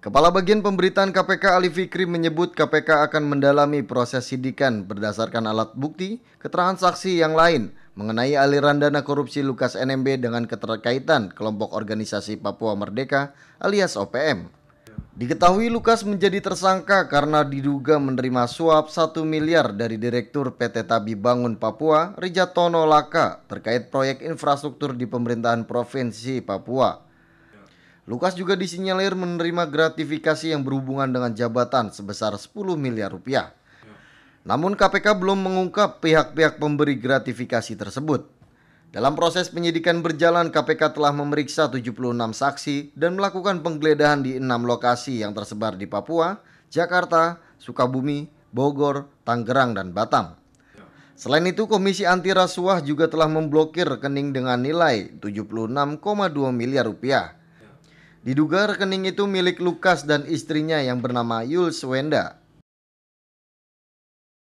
Kepala Bagian Pemberitaan KPK Ali Fikri menyebut KPK akan mendalami proses sidikan berdasarkan alat bukti, keterangan saksi yang lain mengenai aliran dana korupsi Lukas NMB dengan keterkaitan kelompok organisasi Papua Merdeka alias OPM. Diketahui Lukas menjadi tersangka karena diduga menerima suap 1 miliar dari Direktur PT Tabi Bangun Papua, Rijatono Laka, terkait proyek infrastruktur di pemerintahan Provinsi Papua. Lukas juga disinyalir menerima gratifikasi yang berhubungan dengan jabatan sebesar 10 miliar rupiah. Namun KPK belum mengungkap pihak-pihak pemberi gratifikasi tersebut. Dalam proses penyidikan berjalan, KPK telah memeriksa 76 saksi dan melakukan penggeledahan di enam lokasi yang tersebar di Papua, Jakarta, Sukabumi, Bogor, Tangerang, dan Batam. Selain itu, Komisi Anti Rasuah juga telah memblokir rekening dengan nilai 76,2 miliar rupiah Diduga rekening itu milik Lukas dan istrinya yang bernama Yul Swenda.